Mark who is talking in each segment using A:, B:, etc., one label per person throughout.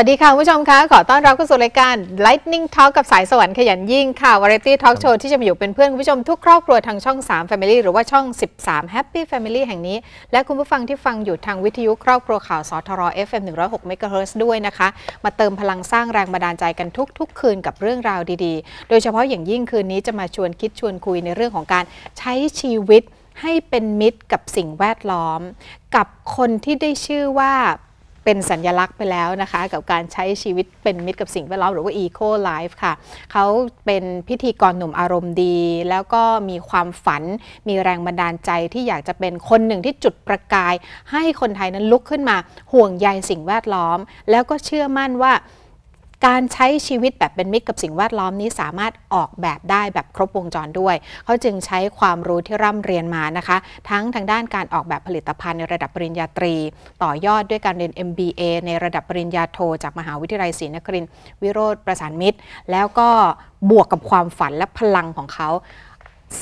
A: วัสดีค่ะผู้ชมคะขอต้อนรับเข้าสู่รายการ Lightning Talk กับสายสวรรค์ขยันยิ่งค่ะ Variety Talk Show ที่จะมาอยู่เป็นเพื่อนคุณผู้ชมทุกครอบครัวทางช่อง 3 Family หรือว่าช่อง 13 Happy Family แห่งนี้ และคุณผู้ฟังที่ฟังอยู่ทางวิทยุครอบครัวข่าวสทร FM 106 MHz ด้วยนะคะ มาเติมพลังสร้างแรงบันดาลใจกันทุก ๆ คืนกับเรื่องราวดี ๆ โดยเฉพาะอย่างยิ่งคืนนี้จะมาชวนคิดชวนคุยในเรื่องของการใช้ชีวิตให้เป็นมิตรกับสิ่งแวดล้อม กับคนที่ได้ชื่อว่าเป็นสัญญลักษณ์ไปแล้วนะคะ กับการใช้ชีวิตเป็นมิตรกับสิ่งแวดล้อม หรือว่า Eco Life ค่ะ เขาเป็นพิธีกรหนุ่มอารมณ์ดี แล้วก็มีความฝันมีแรงบันดาลใจที่อยากจะเป็นคนหนึ่งที่จุดประกาย ให้คนไทยนั้นลุกขึ้นมา ห่วงใยสิ่งแวดล้อม แล้วก็เชื่อมั่นว่าการใช้ชีวิตแบบเป็นมิตรกับสิ่งแวดล้อมนี้สามารถออกแบบได้แบบครบวงจรด้วย เขาจึงใช้ความรู้ที่ร่ำเรียนมานะคะ ทั้งทางด้านการออกแบบผลิตภัณฑ์ในระดับปริญญาตรี ต่อยอดด้วยการเรียน MBA ในระดับปริญญาโท จากมหาวิทยาลัยศรีนครินทร์วิโรธประสานมิตร แล้วก็บวกกับความฝันและพลังของเขา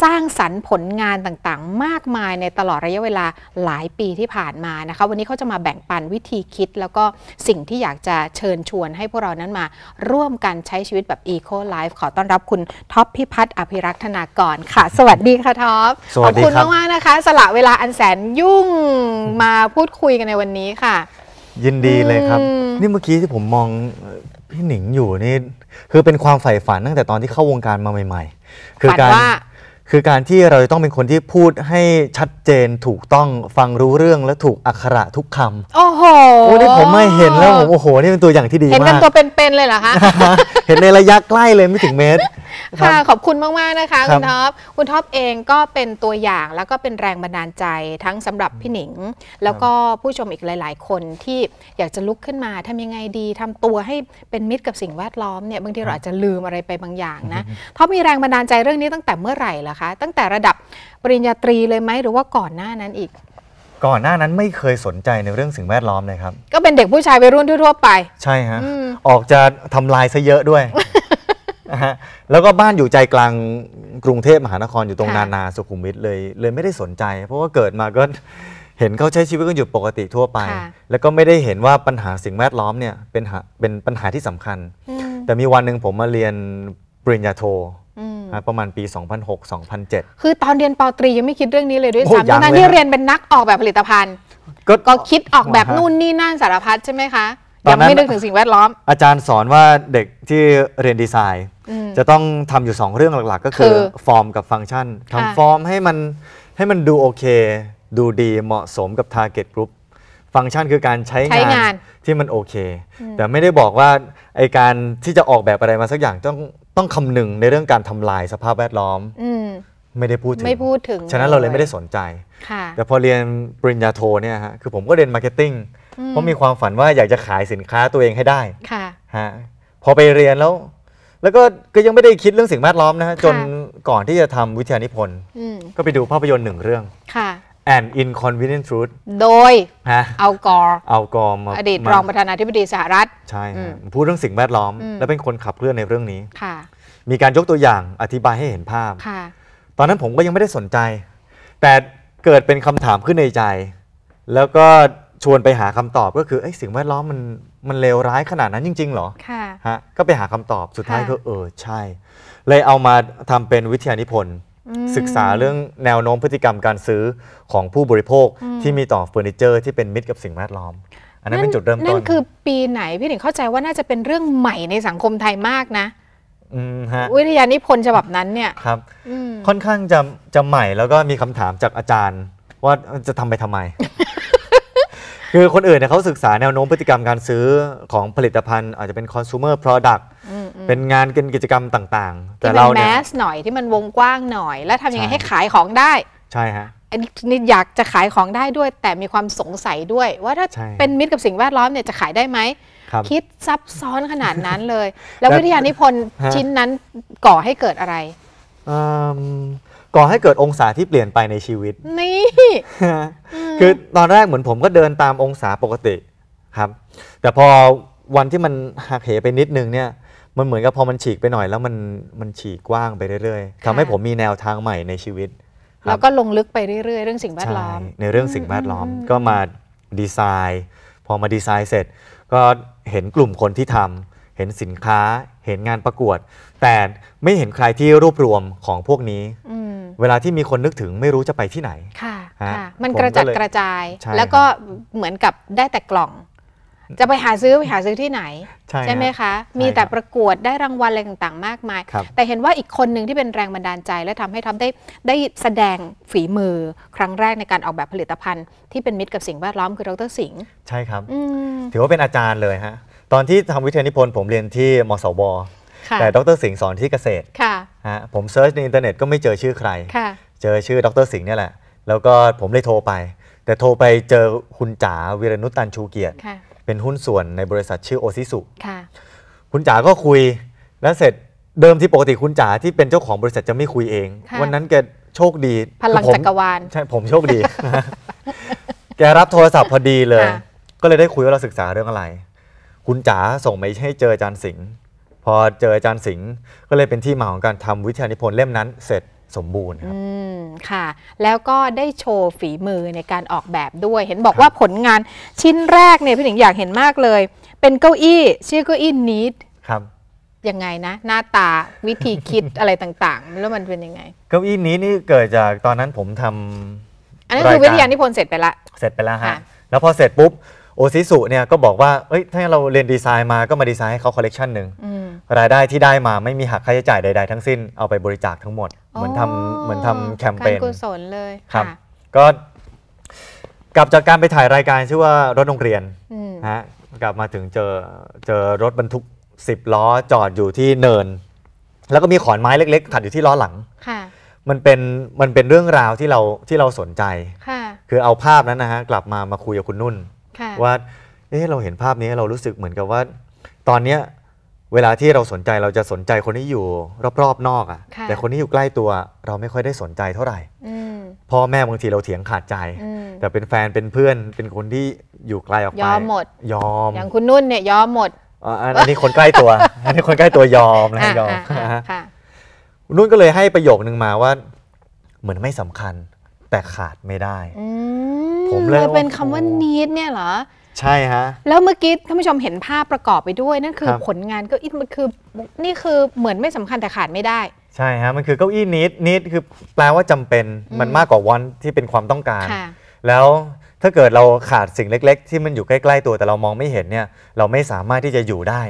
A: สร้างสรรค์ผลงานต่างๆ มากมายในตลอดระยะเวลาหลายปีที่ผ่านมานะคะ วันนี้เขาจะมาแบ่งปันวิธีคิด แล้วก็สิ่งที่อยากจะเชิญชวนให้พวกเรานั้นมา ร่วมกันใช้ชีวิตแบบ Eco Life ขอต้อนรับคุณท็อปพิพัฒน์อภิรักษ์ธนากรค่ะ สวัสดีค่ะท็อปสวัสดีขอบคุณคมากๆนะคะ สละเวลาอันแสนยุ่งมาพูดคุยกันในวันนี้ค่ะ
B: ยินดีเลยครับ นี่เมื่อกี้ที่ผมมองพี่หนิงอยู่นี่ คือเป็นความใฝ่ฝันตั้งแต่ตอนที่เข้าวงการมาใหม่ ๆ คือการคือการที่เราจะต้องเป็นคนที่พูดให้ชัดเจนถูกต้องฟังรู้เรื่องและถูกอักขระทุกคำโอ
A: ้โหโอ้นี่ผมไม่เห็นแล้วผมโ
B: อ้โหนี่เป็นตัวอย่างที่ดีมากเห็นกันตัว
A: เป็นๆเลยเหรอค
B: ะเห็นในระยะใกล้เลยไม่ถึงเมตร
A: ค่ะขอบคุณมากๆนะคะ คุณท็อปคุณท็อปเองก็เป็นตัวอย่างแล้วก็เป็นแรงบันดาลใจ ทั้งสำหรับพี่หนิง แล้วก็ผู้ชมอีกหลาย ๆคนที่อยากจะลุกขึ้นมาทำยังไงดีทำตัวให้เป็นมิตรกับสิ่งแวดล้อมเนี่ย บางทีเราอาจจะลืมอะไรไปบางอย่างนะท็อปมีแรงบันดาลใจเรื่องนี้ตั้งแต่เมื่อไหร่ล่ะคะตั้งแต่ระดับปริญญาตรีเลยไหมหรือว่าก่อนหน้านั้นอีก
B: ก่อนหน้านั้นไม่เคยสนใจในเรื่องสิ่งแวดล้อมเลยครับ
A: ก็เป็นเด็กผู้ชายวัยรุ่นทั่วไป
B: ใช่ฮะออกจะทำลายซะเยอะด้วยฮะแล้วก็บ้านอยู่ใจกลางกรุงเทพมหานครอยู่ตรงนานาสุขุมวิทเลยเลยไม่ได้สนใจเพราะว่าเกิดมาก็เห็นเขาใช้ชีวิตกันอยู่ปกติทั่วไป แล้วก็ไม่ได้เห็นว่าปัญหาสิ่งแวดล้อมเนี่ยเป็นเป็นปัญหาที่สำคัญแต่มีวันหนึ่งผมมาเรียนปริญญาโทประมาณปี 2006-2007
A: คือตอนเรียนปตรี ยังไม่คิดเรื่องนี้เลยด้วยซ้ำตอนนั้นที่เรียนเป็นนักออกแบบผลิตภัณฑ์ ก็คิดออกแบบนู่นนี่นั่นสารพัดใช่ไหมคะ ยังไม่นึกถึงสิ่งแวดล้อม
B: อาจารย์สอนว่าเด็กที่เรียนดีไซน์ จะต้องทำอยู่ 2 เรื่องหลักๆ ก็คือฟอร์มกับฟังก์ชัน ทำฟอร์มให้มันให้มันดูโอเค ดูดีเหมาะสมกับทาร์เก็ตกลุ่มฟังก์ชันคือการใช้งานงานที่มันโอเค แต่ไม่ได้บอกว่าไอการที่จะออกแบบอะไรมาสักอย่างต้องต้องคำนึงในเรื่องการทำลายสภาพแวดล้อมอมไม่ได้พูดถึงไม่
A: พูดถึงฉะนั้นเราเลยไม่ได้สนใจแต่
B: พอเรียนปริญญาโทเนี่ยฮะคือผมก็เรียนมาร์เก็ตติ้งเพราะมีความฝันว่าอยากจะขายสินค้าตัวเองให้ได้ค่ะฮะพอไปเรียนแล้ว แล้วก็ก็ยังไม่ได้คิดเรื่องสิ่งแวดล้อมนะฮะจนก่อนที่จะทำวิทยานิพนธ์ก็ไปดูภาพยนตร์หนึ่งเรื่องค่ะ and inconvenient truth โดยฮะเอากอร์เอากอร์มาอดีตรองประธ
A: านาธิบดีสหรัฐ
B: ใช่พูดเรื่องสิ่งแวดล้อม และเป็นคนขับเคลื่อนในเรื่องนี้ มีการยกตัวอย่างอธิบายให้เห็นภาพ ตอนนั้นผมก็ยังไม่ได้สนใจ แต่เกิดเป็นคำถามขึ้นในใจ แล้วก็ชวนไปหาคำตอบก็คือสิ่งแวดล้อมมันมันเลวร้ายขนาดนั้นจริงๆหรอฮะก็ไปหาคำตอบ สุดท้ายก็เออใช่ เลยเอามาทำเป็นวิทยานิพนธ์ศึกษาเรื่องแนวโน้มพฤติกรรมการซื้อของผู้บริโภคที่มีต่อเฟอร์นิเจอร์ ที่เป็นมิตรกับสิ่งแวดล้อม อันนั้นเป็นจุดเริ่มต้นนั่นคือ
A: ปีไหนพี่หนิงเข้าใจว่าน่าจะเป็นเรื่องใหม่ในสังคมไทยมากนะวิทยานิพนธ์ฉบับนั้นเนี่ย ครับ ค่อ
B: นข้างจะจะใหม่แล้วก็มีคำถามจากอาจารย์ ว่าจะทำไปทำไมคือคนอื่นเนี่ยเขาศึกษาแนวโน้มพฤติกรรมการซื้อของผลิตภัณฑ์ อาจจะเป็น consumer product เป็นงานนกิจกรรมต่าง ๆ แต่เราเนี่ยแมส
A: หน่อยที่มันวงกว้างหน่อย แล้วทำยังไงให้ขายของได้ ใช่ฮะอันนี้อยากจะขายของได้ด้วย แต่มีความสงสัยด้วย ว่าถ้าเป็นมิตรกับสิ่งแวดล้อมเนี่ยจะขายได้ไหมคิดซับซ้อนขนาดนั้นเลย แล้ววิทยานิพนธ์ชิ้นนั้นก่อให้เกิดอะไร
B: ก่อให้เกิดองศาที่เปลี่ยนไปในชีวิต นี่ คือตอนแรกเหมือนผมก็เดินตามองศาปกติครับ แต่พอวันที่มันหักเหไปนิดนึงเนี่ย มันเหมือนกับพอมันฉีกไปหน่อยแล้วมันมันฉีกกว้างไปเรื่อยๆทำให้ผมมีแนวทางใหม่ในชีวิต แล้วก็
A: ลงลึกไปเรื่อยๆเรื่องสิ่งแวดล้อม
B: ในเรื่องสิ่งแวดล้อม ก็มาดีไซน์ พอมาดีไซน์เสร็จ ก็เห็นกลุ่มคนที่ทำเห็นสินค้า เห็นงานประกวด แต่ไม่เห็นใครที่รวบรวมของพวกนี้เวลาที่มีคนนึกถึงไม่รู้จะไปที่ไหน
A: ค่ะะมันกระจัดกระจายแล้วก็เหมือนกับได้แต่กล่อง จะไปหาซื้อไปหาซื้อที่ไหน ใช่ไหมคะ มีแต่ประกวดได้รางวัลอะไรต่างๆ มากมายแต่เห็นว่าอีกคนหนึ่งที่เป็นแรงบันดาลใจ และทำให้ทำได้ได้แสดงฝีมือครั้งแรกในการออกแบบผลิตภัณฑ์ ที่เป็นมิตรกับสิ่งแวดล้อมคือดรสิงห์
B: ใช่ครับถือว่าเป็นอาจารย์เลยฮะตอนที่ทำวิทยานิพนธ์ผมเรียนที่มสวแต่ดรสิงห์สอนที่เกษตรฮะผมเซิร์ชในอินเทอร์เน็ตก็ไม่เจอชื่อใครเจอชื่อดรสิงห์นี่แหละ แล้วก็ผมเลยโทรไป แต่โทรไปเจอคุณจ๋าวีรนุตันชูเกียรติเป็นหุ้นส่วนในบริษัทชื่อโอซิสุคุณจ๋าก็คุย แล้วเสร็จเดิมที่ปกติคุณจ๋าที่เป็นเจ้าของบริษัทจะไม่คุยเอง วันนั้นแกโชคดีพลังจักรวาลใช่ผมโชคดีแกรับโทรศัพท์พอดีเลย ก็เลยได้คุยว่าเราศึกษาเรื่องอะไร คุณจ๋าส่งไม่ให้เจออาจารย์สิงห์พอเจออาจารย์สิงห์ก็เลยเป็นที่มาของการทำวิทยานิพนธ์เล่มนั้นเสร็จสมบูรณ์ค
C: รับอื
A: มค่ะ แล้วก็ได้โชว์ ฝีมือในการออกแบบด้วย เห็นบอกว่าผลงานชิ้นแรกเนี่ยพี่หนิงอยากเห็นมากเลย เป็นเก้าอี้ ชื่อเก้าอี้นีดครับยังไงนะ หน้าตาวิธีคิดอะไรต่าง ๆ แล้วมันเป็นยังไง
B: เก้าอี้นี้นี่เกิดจากตอนนั้นผมทำ อันนี้คือวิทยานิพนธ์เสร็จไปละเสร็จไปแล้วฮะแล้วพอเสร็จปุ๊บโอซิสุเนี่ยก็บอกว่าเอ้ย ถ้าเราเรียนดีไซน์มาก็มาดีไซน์ให้เขาคอลเลกชันหนึ่ง รายได้ที่ได้มาไม่มีหักค่าใช้จ่ายใด ๆ ทั้งสิ้น เอาไปบริจาคทั้งหมด เหมือนทำเหมือนทำแคมเปญกุศลเลยครับ ก็ กลับจากการไปถ่ายรายการชื่อว่ารถโรงเรียนฮะ กลับมาถึงเจอเจอรถบรรทุก 10 ล้อจอดอยู่ที่เนิน แล้วก็มีขอนไม้เล็กๆขัดอยู่ที่ล้อหลัง มันเป็นมันเป็นเรื่องราวที่เราที่เราสนใจคคือเอาภาพนั้นนะฮะกลับมามาคุยกับคุณนุ่นว่า เอ๊ะ เราเห็นภาพนี้เรารู้สึกเหมือนกับว่า ตอนเนี้ยเวลาที่เราสนใจเราจะสนใจคนที่อยู่รอบๆนอกอะ่ะ แต่คนที่อยู่ใกล้ตัวเราไม่ค่อยได้สนใจเท่าไหร่พ่อแม่บางทีเราเถียงขาดใจ แต่เป็นแฟนเป็นเพื่อน เป็นคนที่อยู่ไกลออกไป ยอมหมด ยอม อย่าง
A: คุณนุ่นเนี่ยยอมหมด
B: อันนี้คนใกล้ตัว อันนี้คนใกล้ตัวยอมนะ ยอมนุ่นก็เลยให้ประโยคนึงมาว่า เหมือนไม่สำคัญแต่ขาดไม่ได้ผมเลยเป็นค
A: ำว่านีดเนี่ยเหรอ ใช่ฮะ แล้วเมื่อกี้ท่านผู้ชมเห็นภาพประกอบไปด้วย นั่นคือผลงานเก็อีมันคือนี่คือเหมือนไม่สำคัญแต่ขาดไม่ได้
B: ใช่ฮะ มันคือเก้าอี้นิดนิดคือแปลว่าจำเป็นมันมากกว่าวันที่เป็นความต้องการ แล้วถ้าเกิดเราขาดสิ่งเล็ก ๆ ที่มันอยู่ใกล้ๆ ตัวแต่เรามองไม่เห็นเนี่ยเราไม่สามารถที่จะอยู่ได้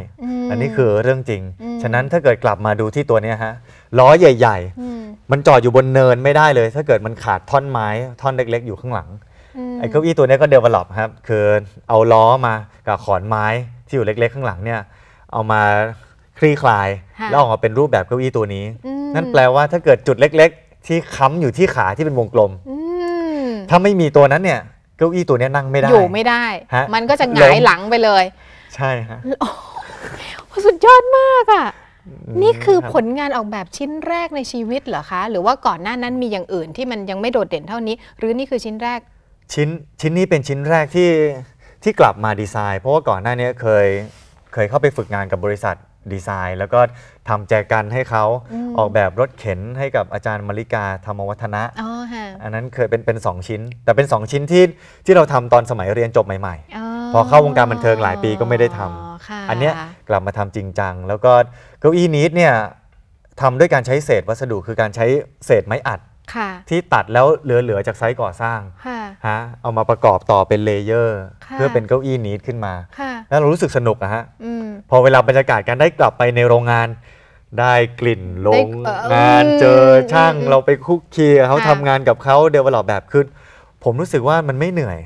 B: อันนี้คือเรื่องจริง ฉะนั้นถ้าเกิดกลับมาดูที่ตัวเนี้ยฮะล้อใหญ่ๆมันจอดอยู่บนเนินไม่ได้เลย ถ้าเกิดมันขาดท่อนไม้ ท่อนเล็ก ๆ อยู่ข้างหลังไอ้เก้าอี้ตัวนี้ก็เดเวลลอปครับคือเอาล้อมากับขอนไม้ที่อยู่เล็ก ๆ ข้างหลังเนี่ยเอามาคลี่คลาย แล้วออกมาเป็นรูปแบบเก้าอี้ตัวนี้ นั่นแปลว่าถ้าเกิดจุดเล็ก ๆ ที่ค้ำอยู่ที่ขาที่เป็นวงกลม ถ้าไม่มีตัวนั้นเนี่ยเก้าอี้ตัวนี้นั่งไม่ได้อยู่ไม
A: ่ได้ มันก็จะหงายหลังไปเลย ใช่ฮะสุดยอดมากอ่ะ
B: นี่คือผล
A: งานออกแบบชิ้นแรกในชีวิตเหรอคะ หรือว่าก่อนหน้านั้นมีอย่างอื่นที่มันยังไม่โดดเด่นเท่านี้ หรือนี่คือชิ้นแรก
B: ชิ้นชิ้นนี้เป็นชิ้นแรกที่ที่กลับมาดีไซน์ เพราะว่าก่อนหน้านี้เคยเคยเข้าไปฝึกงานกับบริษัทดีไซน์แล้วก็ทำแจกันให้เขาออกแบบรถเข็นให้กับอาจารย์มริกาธรรมวัฒนะอ๋ออะันนั้นเคยเป็นเป็นสองชิ้น แต่เป็นสองชิ้นที่ที่เราทำตอนสมัยเรียนจบใหม่ๆ พอเข้าวงการบันเทิงหลายปีก็ไม่ได้ทำออันเนี้ยกลับมาทำจริงจังแล้วก็เก้าอี้นีดเนี่ยทำด้วยการใช้เศษวัสดุคือการใช้เศษไม้อัดที่ตัดแล้วเหลือๆจากไซต์ก่อสร้างฮะเอามาประกอบต่อเป็นเลเยอร์เพื่อเป็นเก้าอี้นีดขึ้นมาแล้วเรารู้สึกสนุกนะฮะพอเวลาบรรยากาศการได้กลับไปในโรงงาน ได้กลิ่นโรงงานเจอช่างเราไปคุกคีเขาทำงานกับเขาเดี๋ยวเลอแบบคือผมรู้สึกว่ามันไม่เหนื่อย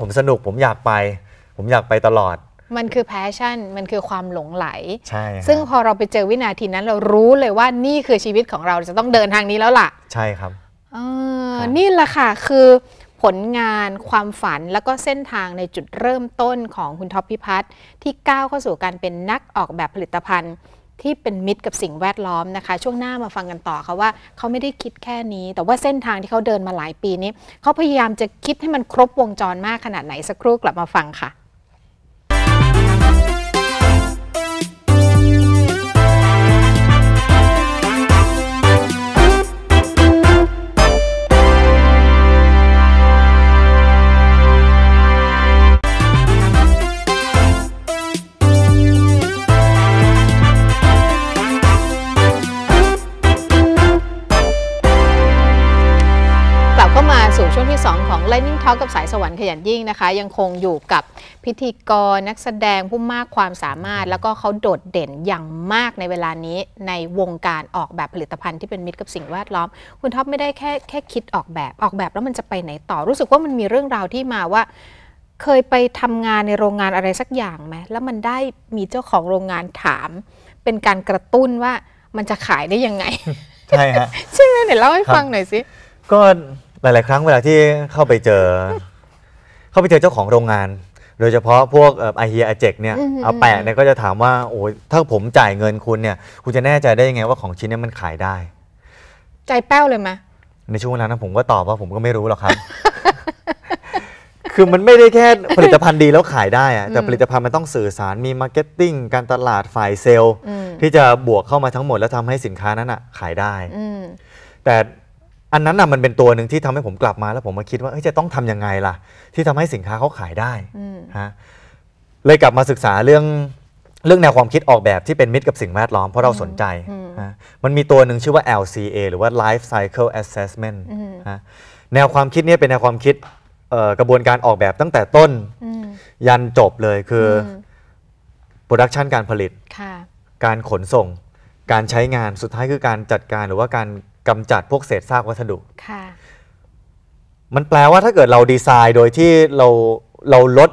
B: ผมสนุกผมอยากไป ผมอยากไปตลอด
A: มันคือแพชชั่น มันคือความหลงไหล ใช่ ซึ่งพอเราไปเจอวินาทีนั้น เรารู้เลยว่านี่คือชีวิตของเราจะต้องเดินทางนี้แล้วล่ะ ใช่ครับเออนี่แหละค่ะ คือผลงาน ความฝันแล้วก็เส้นทางในจุดเริ่มต้นของคุณท็อปพิพัฒน์ที่ก้าวเข้าสู่การเป็นนักออกแบบผลิตภัณฑ์ ที่เป็นมิตรกับสิ่งแวดล้อมนะคะ ช่วงหน้ามาฟังกันต่อค่ะว่าเขาไม่ได้คิดแค่นี้ แต่ว่าเส้นทางที่เขาเดินมาหลายปีนี้ เขาพยายามจะคิดให้มันครบวงจรมากขนาดไหนสักครู่กลับมาฟังค่ะเขากับสายสวรรค์ขยันยิ่งนะคะ ยังคงอยู่กับพิธีกรนักแสดงผู้มากความสามารถ แล้วก็เขาโดดเด่นอย่างมากในเวลานี้ในวงการออกแบบผลิตภัณฑ์ที่เป็นมิตรกับสิ่งแวดล้อม คุณท็อปไม่ได้แค่แค่คิดออกแบบออกแบบแล้วมันจะไปไหนต่อรู้สึกว่ามันมีเรื่องราวที่มาว่า เคยไปทำงานในโรงงานอะไรสักอย่างไหมแล้วมันได้มีเจ้าของโรงงานถามเป็นการกระตุ้นว่ามันจะขายได้ยังไงใช่ฮะใช่ไหมไหนเล่าให้ฟังหน่อยสิ
B: ก็หลาย ๆ ครั้งเวลาที่เข้าไปเจอ เข้าไปเจอเจ้าของโรงงาน โดยเฉพาะพวกไอเฮียอเจกเนี่ย เอาแปะเนี่ยก็จะถามว่าโอ้ยถ้าผมจ่ายเงินคุณเนี่ย คุณจะแน่ใจได้ยังไงว่าของชิ้นนี้มันขายได้
A: ใจแป้วเลยไหม
B: ในช่วงเวลานั้นผมก็ตอบว่าผมก็ไม่รู้หรอกครับ คือมันไม่ได้แค่ผลิตภัณฑ์ดีแล้วขายได้อะแต่ผลิตภัณฑ์มันต้องสื่อสาร มีมาร์เก็ตติ้ง การตลาด ฝ่ายเซลล์ ที่จะบวกเข้ามาทั้งหมด แล้วทำให้สินค้านั้นอะขายได้อแต่อันนั้นน่ะมันเป็นตัวหนึ่งที่ทำให้ผมกลับมาแล้วผมมาคิดว่าจะต้องทํำยังไงล่ะที่ทำให้สินค้าเขาขายได้ฮะเลยกลับมาศึกษาเรื่องเรื่องแนวความคิดออกแบบที่เป็นมิตรกับสิ่งแวดล้อมเพราะเราสนใจฮะมันมีตัวหนึ่งชื่อว่า LCA หรือว่า Life Cycle Assessment ฮะแนวความคิดนี้เป็นแนวความคิดกระบวนการออกแบบตั้งแต่ต้นยันจบเลยคือ production การผลิตการขนส่งการใช้งานสุดท้ายคือการจัดการหรือว่าการกำจัดพวกเศษซากวัสดุค่ะมันแปลว่าถ้าเกิดเราดีไซน์โดยที่เราเราลด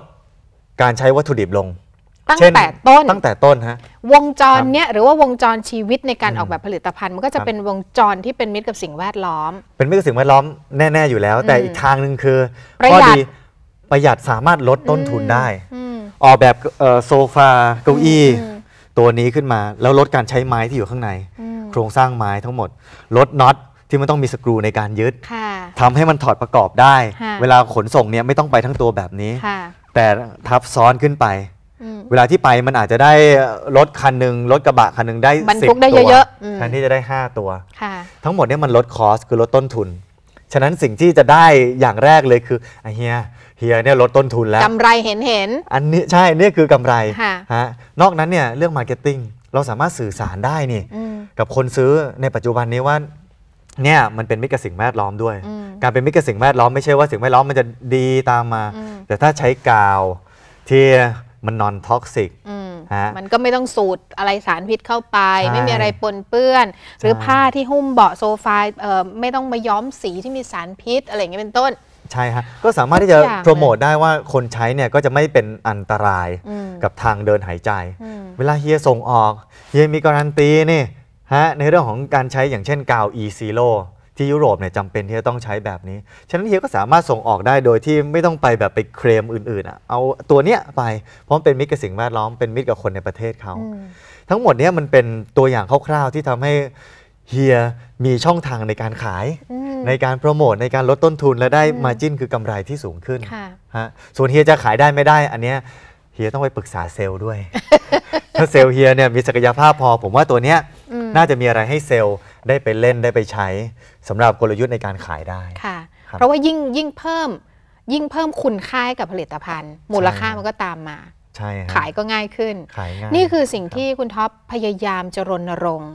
B: การใช้วัตถุดิบลงตั้งแต่ต้นตั้งแต่ต้นฮะ
A: วงจรเนี้ยหรือว่าวงจรชีวิตในการออกแบบผลิตภัณฑ์ มันก็จะเป็นวงจรที่เป็นมิตรกับสิ่งแวดล้อม
B: เป็นมิตรกับสิ่งแวดล้อมแน่ๆอยู่แล้ว แต่อีกทางหนึ่งคือประข้อหยัดีประหยัดสามารถลดต้นทุนได้ออกแบบโซฟาเก้าอี้ตัวนี้ขึ้นมาแล้วลดการใช้ไม้ที่อยู่ข้างในโครงสร้างไม้ทั้งหมดลดน็อตที่มันต้องมีสกรูในการยึดทำให้มันถอดประกอบได้ เวลาขนส่งเนี่ยไม่ต้องไปทั้งตัวแบบนี้ แต่ทับซ้อนขึ้นไป เวลาที่ไปมันอาจจะได้รถคันหนึ่งรถกระบะคันหนึ่งได้สิบตัวแทนที่จะได้ 5 ตัวทั้งหมดเนี่ยมันลดคอสคือลดต้นทุนฉะนั้นสิ่งที่จะได้อย่างแรกเลยคือเฮียเฮียเนี่ยลดต้นทุนแล้วกำไรเห็นเห็นอันนี้ใช่เนี่ยคือกำไรฮะนอกนั้นเนี่ยเรื่องมาร์เก็ตติ้งเราสามารถสื่อสารได้นี่ กับคนซื้อในปัจจุบันนี้ว่าเนี่ยมันเป็นมิตรกับสิ่งแวดล้อมด้วย การเป็นมิตรกับสิ่งแวดล้อมไม่ใช่ว่า สิ่งแวดล้อมมันจะดีตามมา แต่ถ้าใช้กาวที่มันนอนท็อกซิก
A: มันก็ไม่ต้องสูดอะไรสารพิษเข้าไป ไม่มีอะไรปนเปื้อนหรือผ้าที่หุ้มเบาะโซฟาไม่ต้องมาย้อมสีที่มีสารพิษ อะไรอย่างนี้เป็นต้น
B: ใช่ฮะก็สามารถที่จะโปรโมทได้ว่าคนใช้เนี่ยก็จะไม่เป็นอันตรายกับทางเดินหายใจ เวลาเฮียส่งออกเฮียมีการันตีนี่ฮะในเรื่องของการใช้อย่างเช่นกาว e 0ที่ยุโรปเนี่ยจำเป็นที่จะต้องใช้แบบนี้ฉะนั้นเฮียก็สามารถส่งออกได้โดยที่ไม่ต้องไปแบบไปเคลมอื่นๆอ่ะเอาตัวเนี้ยไปเพราะมเป็นมิตรกับสิ่งแวดล้อมเป็นมิตรกับคนในประเทศเขาทั้งหมดเนี้ยมันเป็นตัวอย่างคร่าวๆที่ทำให้เฮียมีช่องทางในการขายในการโปรโมท ในการลดต้นทุนและได้มาจิ้นคือกำไรที่สูงขึ้นฮะส่วนเฮียจะขายได้ไม่ได้ อันเนี้ยเฮียต้องไปปรึกษาเซลล์ด้วยถ้าเซลล์เฮียเนี่ยมีศักยภาพพอผมว่าตัวเนี้ยน่าจะมีอะไรให้เซลล์ได้ไปเล่นได้ไปใช้ สำหรับกลยุทธ์ในการขายได้
A: ค่ะ เพราะว่ายิ่งยิ่งเพิ่มยิ่งเพิ่มคุณค่ากับผลิตภัณฑ์ มูลค่ามันก็ตามมาขายก็ง่ายขึ้น นี่คือสิ่งที่คุณท็อปพยายามจะรณรงค์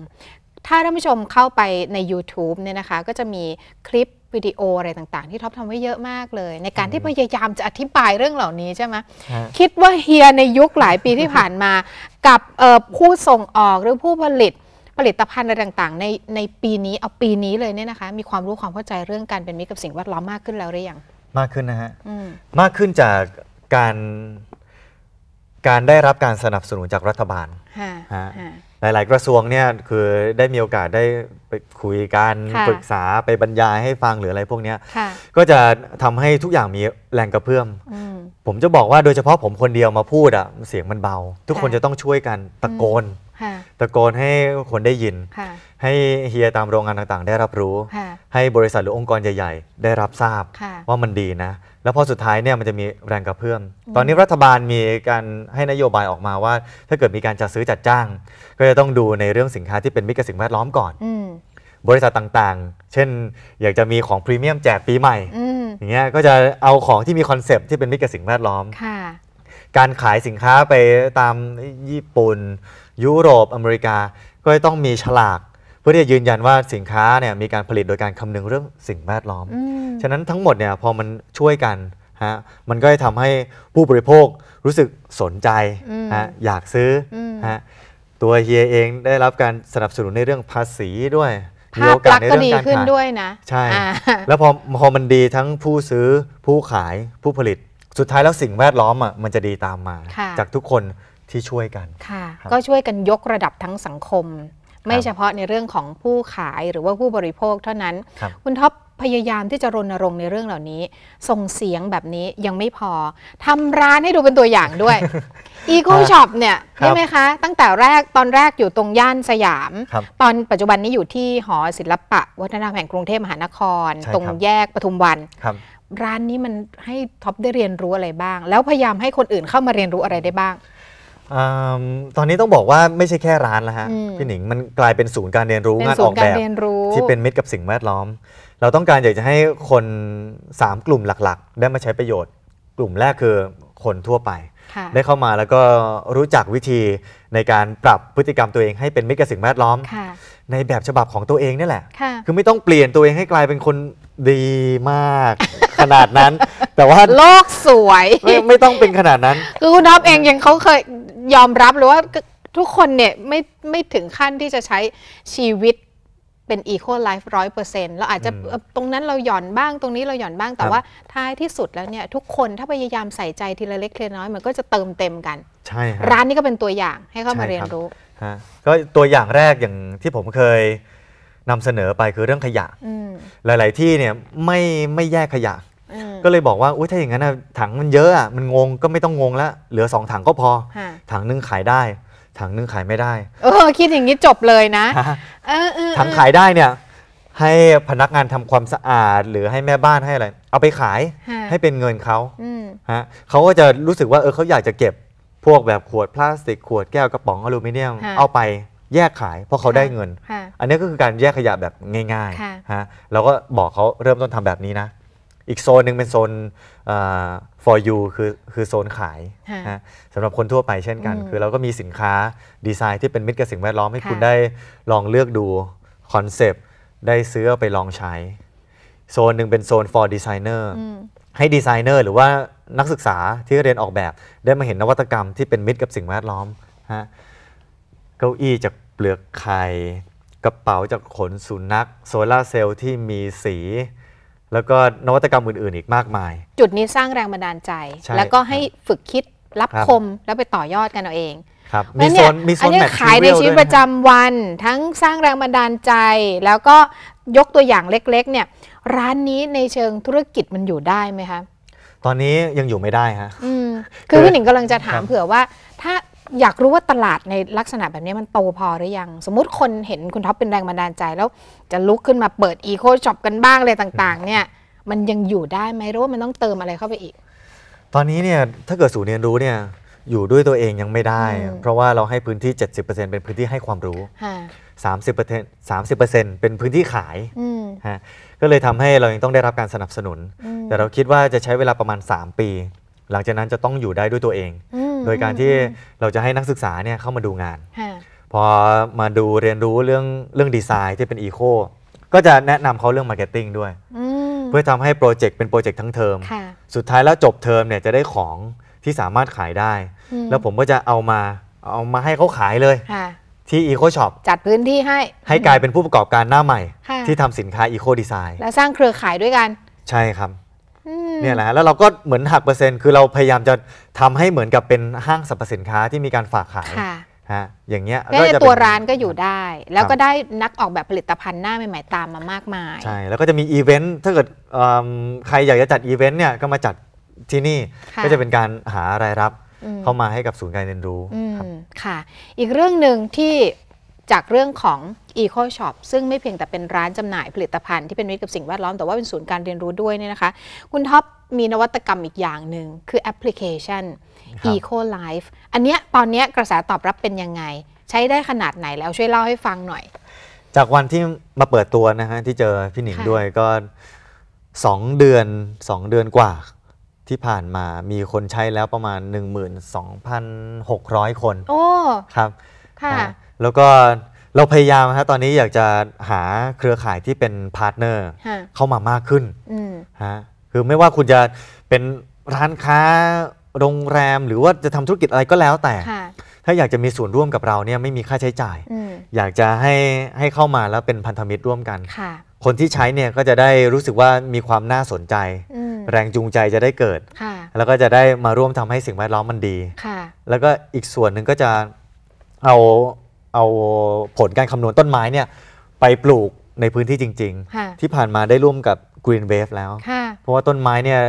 A: ถ้าท่านผู้ชมเข้าไปใน YouTube เนี่ยนะคะก็จะมีคลิป วิดีโออะไรต่าง ๆ ที่ท็อปทำไว้เยอะมากเลย ในการที่พยายามจะอธิบายเรื่องเหล่านี้ใช่ไหมคิดว่าเฮียในยุคหลายปีที่ผ่านมากับผู้ส่งออกหรือผู้ผลิตผลิตภัณฑ์อะไรต่าง ๆ ในในปีนี้ เอาปีนี้เลยเนี่ยนะคะ มีความรู้ความเข้าใจเรื่องการเป็นมิตรกับสิ่งแวดล้อมมากขึ้นแล้วหรือยัง
B: มากขึ้นนะฮะมากขึ้นจากการการได้รับการสนับสนุนจากรัฐบาลฮะหลายๆ กระทรวงเนี่ยคือได้มีโอกาสได้ไปคุยกันปรึกษาไปบรรยายให้ฟังหรืออะไรพวกนี้ก็จะทำให้ทุกอย่างมีแรงกระเพื่อมอมผมจะบอกว่าโดยเฉพาะผมคนเดียวมาพูดอะเสียงมันเบา ทุกคนจะต้องช่วยกันตะโกนตะโกนให้คนได้ยินให้เฮียตามโรงงานต่างๆได้รับรู้ ให้บริษัทหรือองค์กรใหญ่ๆ ได้รับทราบว่ามันดีนะแล้วพอสุดท้ายเนี่ยมันจะมีแรงกระเพื่อม ตอนนี้รัฐบาลมีการให้นโยบายออกมาว่า ถ้าเกิดมีการจัดซื้อจัดจ้าง ก็จะต้องดูในเรื่องสินค้าที่เป็นมิตรกับสิ่งแวดล้อมก่อนอบริษัทต่างๆ เช่นอยากจะมีของพรีเมียมแจกปีใหม่อมอย่างเงี้ยก็จะเอาของที่มีคอนเซปต์ที่เป็นมิตรกับสิ่งแวดล้อม การขายสินค้าไปตามญี่ปุ่นยุโรปอเมริกาก็ต้องมีฉลากพื่อที่จะยืนยันว่าสินค้าเนี่ยมีการผลิตโดยการคำนึงเรื่องสิ่งแวดล้อม ฉะนั้นทั้งหมดเนี่ยพอมันช่วยกันฮะมันก็จะทำให้ผู้บริโภครู้สึกสนใจฮะอยากซื้อฮะตัวเฮียเองได้รับการสนับสนุนในเรื่องภาษีด้วยมีโอกาสในเรื่องการข้นด้วยนะใช่แล้วพอพอมันดีทั้งผู้ซื้อผู้ขายผู้ผลิตสุดท้ายแล้วสิ่งแวดล้อมอ่ะมันจะดีตามมา จากทุกคนที่ช่วยกัน
A: ก็ช่วยกันยกระดับทั้งสังคมไม่เฉพาะในเรื่องของผู้ขายหรือว่าผู้บริโภคเท่านั้น คุณท็อปพยายามที่จะรณรงค์ในเรื่องเหล่านี้ ส่งเสียงแบบนี้ยังไม่พอทำร้านให้ดูเป็นตัวอย่างด้วยอีโคช็อปเนี่ยใช่ไหมคะ ตั้งแต่แรกตอนแรกอยู่ตรงย่านสยาม ตอนปัจจุบันนี้อยู่ที่หอศิลปะ วัฒนธรรมแห่งกรุงเทพมหานคร ตรงแยกปทุมวันร้านนี้มันให้ท็อปได้เรียนรู้อะไรบ้าง แล้วพยายามให้คนอื่นเข้ามาเรียนรู้อะไรได้บ้าง
B: ตอนนี้ต้องบอกว่าไม่ใช่แค่ร้านแล้วฮะพี่หนิงมันกลายเป็นศูนย์การเรียนรู้งานออกแบบที่เป็นมิตรกับสิ่งแวดล้อมเราต้องการอยากจะให้คน3กลุ่มหลักๆ ได้มาใช้ประโยชน์ กลุ่มแรกคือคนทั่วไป ได้เข้ามาแล้วก็รู้จักวิธีในการปรับพฤติกรรมตัวเองให้เป็นมิตรกับสิ่งแวดล้อมในแบบฉบับของตัวเองนี่แหละ คือไม่ต้องเปลี่ยนตัวเองให้กลายเป็นคนดีมากขนาดนั้น แต่ว่า โลกสวย ไม่ไม่ต้องเป็นขนาดนั้น
A: คือคุณท็อปเองยังเขาเคยยอมรับเลยว่าทุกคนเนี่ยไม่ไม่ถึงขั้นที่จะใช้ชีวิตเป็นอีโคไลฟ์ร้อยเปอร์เซ็นต์เราอาจจะตรงนั้นเราหย่อนบ้างตรงนี้เราหย่อนบ้างแต่ว่าท้ายที่สุดแล้วเนี่ย ทุกคนถ้าพยายามใส่ใจทีละเล็กทีละน้อย มันก็จะเติมเต็มกัน
B: ใช่ร้านนี
A: ้ก็เป็นตัวอย่างให้เข้ามาเรียนรู้
B: ก็ตัวอย่างแรกอย่างที่ผมเคยนำเสนอไปคือเรื่องขยะ หลาย ๆ ที่เนี่ยไม่ไม่แยกขยะก็เลยบอกว่าอุ้ยถ้าอย่างนั้นนะถังมันเยอะอ่ะมันงงก็ไม่ต้องงงแล้วเหลือสองถังก็พอถังนึงขายได้ ถังนึงขายไม่ได้
C: เออคิด
A: อย่างนี้จบเลยนะออถังขายได้
B: เนี่ยให้พนักงานทำความสะอาดหรือให้แม่บ้านให้อะไร เอาไปขายให้เป็นเงินเขาฮะเขาก็จะรู้สึกว่าเออเขาอยากจะเก็บพวกแบบขวดพลาสติกขวดแก้วกระป๋องอลูมิเนียม เอาไปแยกขายเพราะเขาได้เงิน อันนี้ก็คือการแยกขยะแบบง่าย่ๆฮะเราก็บอกเขาเริ่มต้นทำแบบนี้นะอีกโซนหนึ่งเป็นโซน for you คือคือโซนขายนะสำหรับคนทั่วไปเช่นกัน คือเราก็มีสินค้า ดีไซน์ที่เป็นมิตรกับสิ่งแวดล้อม ให้คุณได้ลองเลือกดูคอนเซปต์ได้ซื้อไปลองใช้ โซนหนึ่งเป็นโซน for designer ให้ดีไซเนอร์หรือว่านักศึกษาที่เรียนออกแบบได้มาเห็นนวัตกรรมที่เป็นมิตรกับสิ่งแวดล้อมฮะเก้าอี้จากเปลือกไข่กระเป๋าจากขนสุนัขโซลาเซลล์ที่มีสีแล้วก็นวัตกรรมอื่นๆ อีกมากมาย
A: จุดนี้สร้างแรงบันดาลใจใแล้วก็ให้ฝึกคิดรับครบคมแล้วไปต่อยอดกันเอาเอง
B: ครับมีโซนมีโซนแมทขายในชีวิตป
A: ระจำวัน ทั้งสร้างแรงบันดาลใจ แล้วก็ยกตัวอย่างเล็กๆเนี่ย ร้านนี้ในเชิงธุรกิจมันอยู่ได้ไหมคะ
B: ตอนนี้ยังอยู่ไม่ได้ฮะ
A: คือพี่หนิงกำลังจะถามเผื่อว่า ถ้าอยากรู้ว่าตลาดในลักษณะแบบนี้มันโตพอหรือยังสมมติคนเห็นคุณท็อปเป็นแรงบันดาลใจ แล้วจะลุกขึ้นมาเปิดอีโคช็อปกันบ้างอะไรต่างๆเนี่ยมันยังอยู่ได้ไหมหรือว่ามันต้องเติมอะไรเข้าไปอีก
B: ตอนนี้เนี่ยถ้าเกิดสูนเรียนรู้เนี่ยอยู่ด้วยตัวเองยังไม่ได้ เพราะว่าเราให้พื้นที่ 70%เป็นพื้นที่ให้ความรู้30% 30%เป็นพื้นที่ขายฮะก็เลยทำให้เรายังต้องได้รับการสนับสนุน แต่เราคิดว่าจะใช้เวลาประมาณ 3 ปี หลังจากนั้นจะต้องอยู่ได้ด้วยตัวเองโดยการที่เราจะให้นักศึกษาเนี่ยเข้ามาดูงาน พอมาดูเรียนรู้เรื่องเรื่องดีไซน์ที่เป็นอีโคก็จะแนะนำเขาเรื่องมาร์เก็ตติ้งด้วย เพื่อทำให้โปรเจกต์เป็นโปรเจกต์ทั้งเทอมสุดท้ายแล้วจบเทอมเนี่ยจะได้ของที่สามารถขายได้ แล้วผมก็จะเอามาเอามาให้เขาขายเลย ที่อีโคช็อป
A: จัดพื้นที่ให้ให้กลายเ
B: ป็นผู้ประกอบการหน้าใหม่ ที่ทำสินค้าอีโคดีไซน์
A: และสร้างเครือข่ายด้วยกัน ใช่ครับเนี่ยแหล
B: ะแล้วเราก็เหมือนหักเปอร์เซ็นต์ คือเราพยายามจะทำให้เหมือนกับเป็นห้างสรรพสินค้าที่มีการฝากขายฮะอย่างเงี้ยก็จะตัวร้าน
A: ก็อยู่ได้ แล้วก็ได้นักออกแบบผลิตภัณฑ์หน้าใหม่ๆตามมามากมาย
B: ใช่แล้วก็จะมีอีเวนต์ถ้าเกิดใครอยากจะจัดอีเวนต์เนี่ยก็มาจัดที่นี่ก็จะเป็นการหารายรับเข้ามาให้กับศูนย์การเรียนรู้
A: ค่ะอีกเรื่องหนึ่งที่จากเรื่องของ Eco Shop ซึ่งไม่เพียงแต่เป็นร้านจำหน่ายผลิตภัณฑ์ที่เป็นมิตรกับสิ่งแวดล้อม แต่ว่าเป็นศูนย์การเรียนรู้ด้วยเนี่ยนะคะ คุณท็อปมีนวัตกรรมอีกอย่างหนึ่งคือแอปพลิเคชัน Eco Life อันเนี้ยตอนเนี้ยกระแสตอบรับเป็นยังไง ใช้ได้ขนาดไหนแล้วช่วยเล่าให้ฟังหน่อย
B: จากวันที่มาเปิดตัวนะฮะ ที่เจอพี่หนิงด้วยก็ 2 เดือน 2 เดือนกว่าที่ผ่านมามีคนใช้แล้วประมาณ12,600 คน โอ้ครับค่ะนะแล้วก็เราพยายามฮะตอนนี้อยากจะหาเครือข่ายที่เป็นพาร์ทเนอร์เข้ามามากขึ้นฮะคือไม่ว่าคุณจะเป็นร้านค้า โรงแรม หรือว่าจะทำธุรกิจอะไรก็แล้วแต่ ถ้าอยากจะมีส่วนร่วมกับเราเนี่ยไม่มีค่าใช้จ่าย อยากจะให้ให้เข้ามาแล้วเป็นพันธมิตรร่วมกัน คนที่ใช้เนี่ยก็จะได้รู้สึกว่ามีความน่าสนใจ แรงจูงใจจะได้เกิด แล้วก็จะได้มาร่วมทำให้สิ่งแวดล้อมมันดี แล้วก็อีกส่วนหนึ่งก็จะเอาเอาผลการคำนวณต้นไม้เนี่ยไปปลูกในพื้นที่จริงๆ ที่ผ่านมาได้ร่วมกับ Green Wave แล้ว เพราะว่าต้นไม้เนี่ย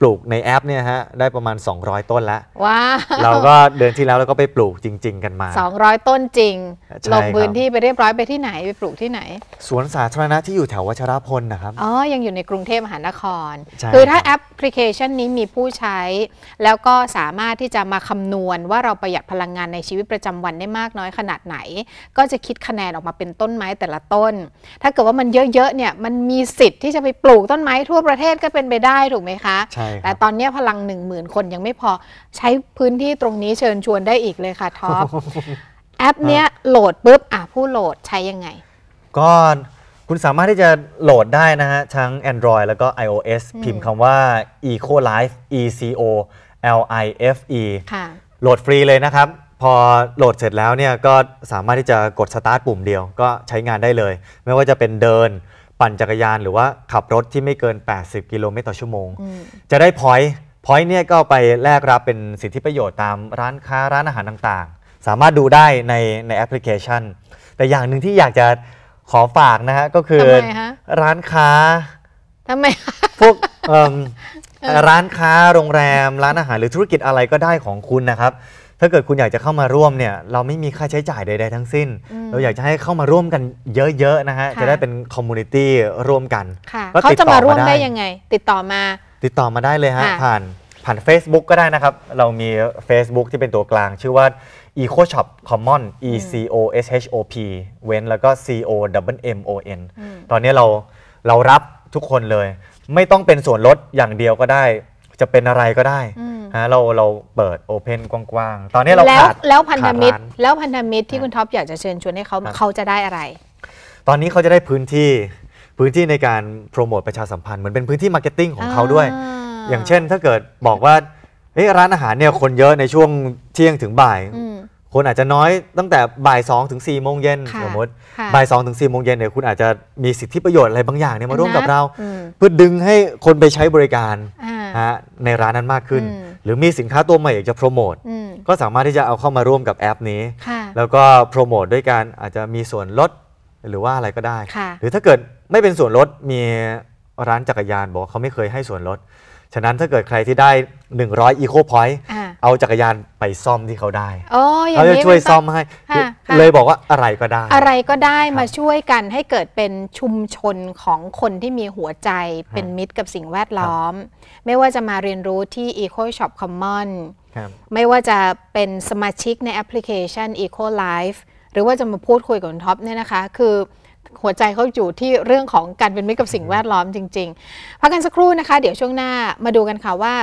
B: ปลูกในแอปเนี่ยฮะได้ประมาณ 200 ต้นแล้ว
A: ว้าเราก็
B: เดือนที่แล้วเราก็ไปปลูกจริง ๆ กันมา
A: 200 ต้นจริงลงพื้นที่ไปเรียบร้อยไปที่ไหนไปปลูกที่ไหน
B: สวนสาธารณะที่อยู่แถววัชรพลนะครับ
A: อ๋อยังอยู่ในกรุงเทพมหานครคือถ้าแอปพลิเคชันนี้มีผู้ใช้ แล้วก็สามารถที่จะมาคำนวณว่าเราประหยัดพลังงานในชีวิตประจำวันได้มากน้อยขนาดไหน ก็จะคิดคะแนนออกมาเป็นต้นไม้แต่ละต้น ถ้าเกิดว่ามันเยอะๆเนี่ยมันมีสิทธิ์ที่จะไปปลูกต้นไม้ทั่วประเทศก็เป็นไปได้ถูกไหมคะใช่แต่ตอนนี้พลังหนึ่งหมื่นคนยังไม่พอใช้พื้นที่ตรงนี้เชิญชวนได้อีกเลยค่ะ ท็อป แอปเนี้ยโหลดปุ๊บ อ่ะ ผู้โหลดใช้ยังไง
B: ก็คุณสามารถที่จะโหลดได้นะฮะทั้ง Android แล้วก็ iOS พิมพ์คำว่า Eco Life E C O L I F E โหลดฟรีเลยนะครับ พอโหลดเสร็จแล้วเนี่ยก็สามารถที่จะกดสตาร์ทปุ่มเดียว ก็ใช้งานได้เลย ไม่ว่าจะเป็นเดินปั่นจักรยานหรือว่าขับรถที่ไม่เกิน 80 กิโลเมตรต่อชั่วโมง จะได้พอยต์พอยต์เนี่ยก็ไปแลกรับเป็นสิทธิประโยชน์ตามร้านค้าร้านอาหารต่างๆ สามารถดูได้ในในแอปพลิเคชัน แต่อย่างหนึ่งที่อยากจะขอฝากนะฮะก็คือคร้านค้าทำไมพวกร้านค้าโรงแรมร้านอาหารหรือธุรกิจอะไรก็ได้ของคุณนะครับถ้าเกิดคุณอยากจะเข้ามาร่วมเนี่ยเราไม่มีค่าใช้จ่ายใดๆทั้งสิ้น เราอยากจะให้เข้ามาร่วมกันเยอะ ๆ นะฮะะจะได้เป็นคอมมูนิตี้ร่วมกัน เขาจะมาร่วมได้ยั
A: งไง ติดต่อมา
B: ติดต่อมาได้เลยฮะผ่านผ่าน Facebook ก็ได้นะครับ เรามี Facebook ที่เป็นตัวกลาง ชื่อว่า Eco Shop Common E C O S H O P เว้นแล้วก็ C O W M O N ตอนนี้เราเรารับทุกคนเลย ไม่ต้องเป็นส่วนลดอย่างเดียวก็ได้ จะเป็นอะไรก็ได้ฮะเราเราเปิดโอเพนกว้างๆ ตอนนี้เราแล้วขาดแล้วพันธมิตร
A: แล้วพันธมิตรที่คุณท็อปอยากจะเชิญชวนให้เขาเขาจะได้อะไร
B: ตอนนี้เขาจะได้พื้นที่พื้นที่ในการโปรโมทประชาสัมพันธ์เหมือนเป็นพื้นที่มาร์เก็ตติ้งของเขาด้วย อย่างเช่นถ้าเกิดบอกว่าเ้ร้านอาหารเนี่ยคนเยอะในช่วงเที่ยงถึงบ่าย คนอาจจะน้อยตั้งแต่บ่าย2ถึง4โมงเย็นสมมติบ่าย2ถึง4โมงเย็นเนี่ยคุณอาจจะมีสิทธิประโยชน์อะไรบางอย่างเนี่ยมาร่วมกับเราเพื่อดึงให้คนไปใช้บริการฮะในร้านนั้นมากขึ้นรือมีสินค้าตัวใหม่อยากจะโปรโมทก็สามารถที่จะเอาเข้ามาร่วมกับแอปนี้แล้วก็โปรโมทด้วยการอาจจะมีส่วนลดหรือว่าอะไรก็ได้ หรือถ้าเกิดไม่เป็นส่วนลด มีร้านจักรยานบอกเขาไม่เคยให้ส่วนลด ฉะนั้นถ้าเกิดใครที่ได้100 Eco Point เอาจักรยานไปซ่อมที่เขาได้เขาจะช่วยซ่อมให้ เลยบอกว่าอะไรก็ได้ อะ
A: ไรก็ได้มาช่วยกันให้เกิดเป็นชุมชนของคนที่มีหัวใจเป็นมิตรกับสิ่งแวดล้อม ไม่ว่าจะมาเรียนรู้ที่ Eco Shop Common ไม่ว่าจะเป็นสมาชิกในแอปพลิเคชัน Eco Life หรือว่าจะมาพูดคุยกับท็อปเนี่ยนะคะ คือหัวใจเขาอยู่ที่เรื่องของการเป็นมิตรกับสิ่งแวดล้อมจริงๆ พักกันสักครู่นะคะ เดี๋ยวช่วงหน้ามาดูกันค่ะว่า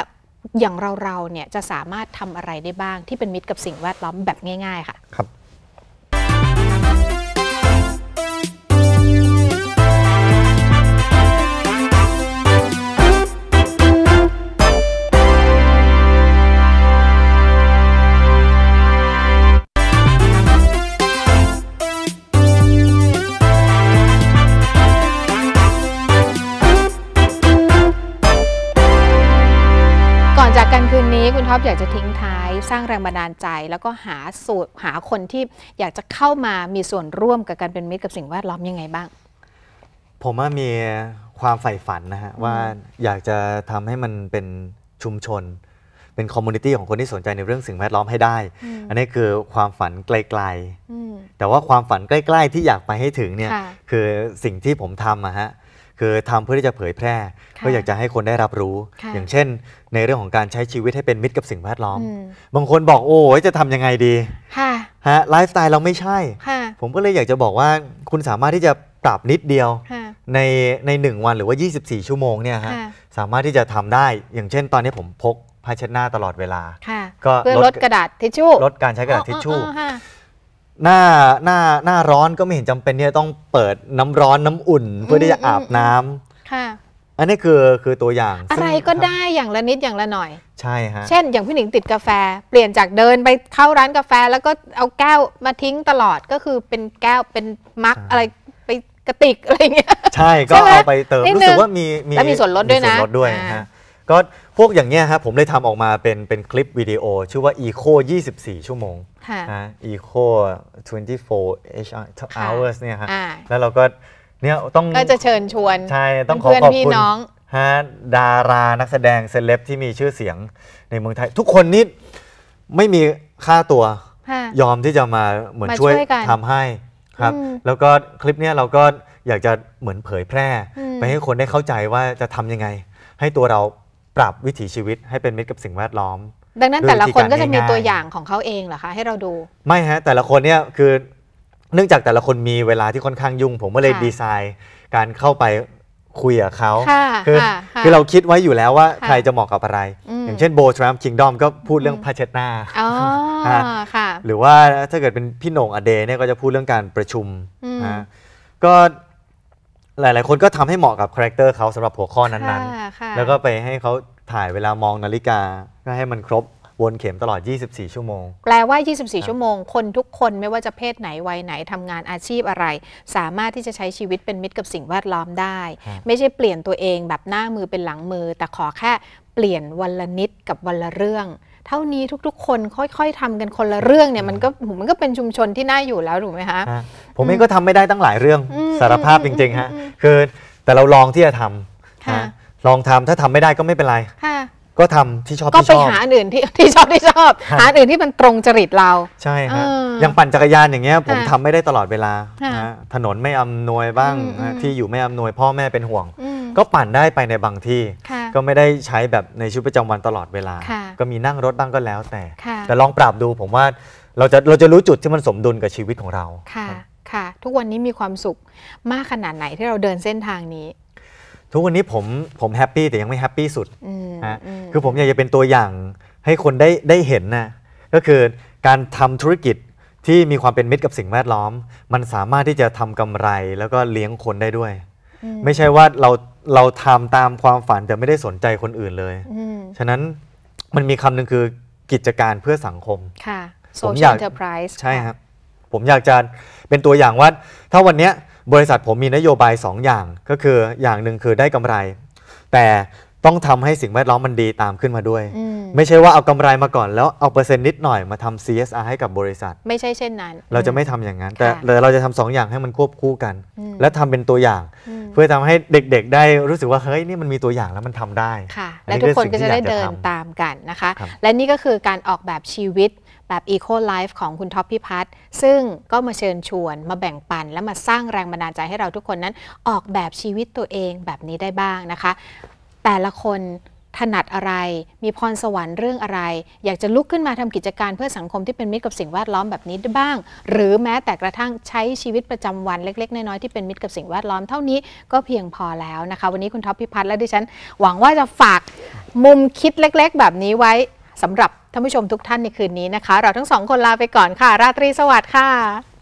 A: อย่างเราเราเนี่ยจะสามารถทำอะไรได้บ้างที่เป็นมิตรกับสิ่งแวดล้อมแบบง่ายๆ ค่ะ ครับอบอยากจะทิ้งท้ายสร้างแรงบันดาลใจแล้วก็หาสูตรหาคนที่อยากจะเข้ามามีส่วนร่วมกับการเป็นมิตรกับสิ่งแวดล้อมยังไงบ้าง
B: ผมว่ามีความใฝ่ฝันนะฮะ ว่าอยากจะทำให้มันเป็นชุมชน เป็นคอมมูนิตี้ของคนที่สนใจในเรื่องสิ่งแวดล้อมให้ได้ อันนี้คือความฝันไกลๆแต่ว่าความฝันใกล้ ๆ ที่อยากไปให้ถึงเนี่ยคือสิ่งที่ผมทำอะฮะคือทำเพื่อที่จะเผยแพร่ เพื่ออยากจะให้คนได้รับรู้ อย่างเช่น ในเรื่องของการใช้ชีวิตให้เป็นมิตรกับสิ่งแวดล้อม บางคนบอกโอ้ยจะทํำยังไงดีฮะ ไลฟ์สไตล์เราไม่ใช่ ผมก็เลยอยากจะบอกว่าคุณสามารถที่จะปรับนิดเดียว ในในหนึ่งวันหรือว่า 24 ชั่วโมงเนี่ยฮะสามารถที่จะทำได้อย่างเช่น ตอนนี้ผมพกผ้าเช็ดหน้าตลอดเวลา
C: ก็ลดกระดาษทิชชู่
B: ลดการใช้กระดาษทิชชู่หน้าหน้าหน้าร้อนก็ไม่เห็นจำเป็นที่จะต้องเปิดน้ำร้อนน้ำอุ่นเพื่อที่จะอาบน้ำค่ะ อันนี้คือคือตัวอย่าง อะไรก็ได
A: ้อย่างละนิดอย่างละหน่อย
B: ใช่ฮะเช่น
A: อย่างพี่หนิงติดกาแฟ เปลี่ยนจากเดินไปเข้าร้านกาแฟ แล้วก็เอาแก้วมาทิ้งตลอดก็คือเป็นแก้วเป็นมักอะไรไปกระติกอะไรเงี้ย ใช่ก็เอาไปเติมรู้สึกว่ามีมีส่วนลดด้วยนะมีส่วนลดด้วยฮะ
B: ก็พวกอย่างเงี้ยฮะผมเลยทำออกมาเป็นเป็นคลิปวิดีโอชื่อว่า Eco 24 ชั่วโมงค่ะนะ Eco 24 HR hours เนี่ยฮะแล้วเราก็เนี่ยต้อง ก็จะ
A: เชิญชวน ใ
B: ช่ ต้องขอเพื่อนขอบพี่คุณน้องฮะดารานักแสดงเซเลบที่มีชื่อเสียงในเมืองไทย ทุกคนนี่ไม่มีค่าตัวยอมที่จะมาเหมือนช่วยทำทำให้ ครับ แล้วก็คลิปเนี้ยเราก็อยากจะเหมือนเผยแพร่ ไปให้คนได้เข้าใจว่าจะทำยังไง ให้ตัวเราปรับวิถีชีวิตให้เป็นมิตรกับสิ่งแวดล้อม ดังนั้นแต่ละคนก็จะมีตัวอย
A: ่างของเขาเองเหรอคะให้เราดู
B: ไม่ฮะแต่ละคนเนี่ยคือ เนื่องจากแต่ละคนมีเวลาที่ค่อนข้างยุ่ง ผมก็เลยดีไซน์ การเข้าไปคุยกับเขาคือคือเราคิดไว้อยู่แล้วว่าใครจะเหมาะกับอะไร อย่างเช่นโบทรัมคิงดอมก็พูดเรื่องพาเชตนาหรือว่าถ้าเกิดเป็นพี่หน่งอเดเนี่ยก็จะพูดเรื่องการประชุมก็หลาย ๆ คนก็ทำให้เหมาะกับคาแรคเตอร์เขาสำหรับหัวข้อนั้น ๆ แล้วก็ไปให้เขาถ่ายเวลามองนาฬิกา ก็ให้มันครบวนเข็มตลอด 24 ชั่วโมง แ
A: ปลว่า 24 ชั่วโมง คนทุกคนไม่ว่าจะเพศไหนวัยไหนทำงานอาชีพอะไร สามารถที่จะใช้ชีวิตเป็นมิตรกับสิ่งแวดล้อมได้ ไม่ใช่เปลี่ยนตัวเองแบบหน้ามือเป็นหลังมือ แต่ขอแค่เปลี่ยนวันละนิดกับวันละเรื่องเท่านี้ ทุก ๆ คนค่อย ๆทำกันคนละเรื่องเนี่ย มันก็มันก็เป็นชุมชนที่น่าอยู่แล้วถูกไหมคะ
B: ผมเองก็ทำไม่ได้ตั้งหลายเรื่องสารภาพจริงๆฮะคือแต่เราลองที่จะทำลองทำถ้าทำไม่ได้ก็ไม่เป็นไร ก็ทำที่ชอบก็ไปหา
A: อื่นที่ที่ชอบที่ชอบหาอื่นที่มันตรงจริตเรา
B: ใช่ฮะอย่างปั่นจักรยานอย่างเงี้ย ผมทำไม่ได้ตลอดเวลาถนนไม่อำนวยบ้างที่อยู่ไม่อำนวยพ่อแม่เป็นห่วง ก็ปั่นได้ไปในบางที่ก็ไม่ได้ใช้แบบในชีวิตประจำวันตลอดเวลา ก็มีนั่งรถบ้างก็แล้วแต่ แต่ลองปรับดูผมว่าเราจะเราจะรู้จุดที่มันสมดุลกับชีวิตของเรา
C: ค่ะ
A: ค่ะ ทุกวันนี้มีความสุขมากขนาดไหนที่เราเดินเส้นทางนี้
B: ทุกวันนี้ผมผมแฮปปี้แต่ยังไม่แฮปปี้สุดฮะคือผมอยากจะเป็นตัวอย่างให้คนได้ได้เห็นนะ ก็คือการทำธุรกิจที่มีความเป็นมิตรกับสิ่งแวดล้อม มันสามารถที่จะทำกำไรแล้วก็เลี้ยงคนได้ด้วยไม่ใช่ว่าเราเราทำตามความฝัน แต่ไม่ได้สนใจคนอื่นเลย ฉะนั้นมันมีคำหนึ่งคือกิจการเพื่อสังคม
A: ค่ะ social enterprise ใช่คร
B: ับ ผมอยากจะเป็นตัวอย่างว่า ถ้าวันนี้บริษัทผมมีนโยบาย 2 อย่างก็คืออย่างหนึ่งคือได้กำไร แต่ต้องทำให้สิ่งแวดล้อมมันดีตามขึ้นมาด้วย ไม่ใช่ว่าเอากำไรมาก่อน แล้วเอาเปอร์เซ็นต์นิดหน่อยมาทำ CSR ให้กับบริษัท
A: ไม่ใช่เช่นนั้น เราจะไม่ท
B: ำอย่างนั้นแต่เราจะทำ 2 อย่างให้มันควบคู่กัน และทำเป็นตัวอย่างเพื่อทำให้เด็กๆ ได้รู้สึกว่า เฮ้ยนี่มันมีตัวอย่างแล้วมันทำได้ ค่ะ และทุกคนก็จะได้เดิน
A: ตามกันนะคะ และนี่ก็คือการออกแบบชีวิต แบบ Eco Life ของคุณท็อปพิพัฒน์ซึ่งก็มาเชิญชวน มาแบ่งปัน และมาสร้างแรงบันดาลใจให้เราทุกคนนั้นออกแบบชีวิตตัวเองแบบนี้ได้บ้างนะคะ แต่ละคนถนัดอะไรมีพรสวรรค์เรื่องอะไร อยากจะลุกขึ้นมาทำกิจการเพื่อสังคมที่เป็นมิตรกับสิ่งแวดล้อมแบบนี้ได้บ้าง หรือแม้แต่กระทั่งใช้ชีวิตประจำวันเล็ก ๆ น้อย ๆ ที่เป็นมิตรกับสิ่งแวดล้อมเท่านี้ก็เพียงพอแล้วนะคะวันนี้คุณท็อปพิพัฒน์และดิฉันหวังว่าจะฝากมุมคิดเล็กๆ แบบนี้ไว้สำหรับท่านผู้ชมทุกท่านในคืนนี้นะคะ เราทั้งสองคนลาไปก่อนค่ะ ราตรีสวัสดิ์ค่ะ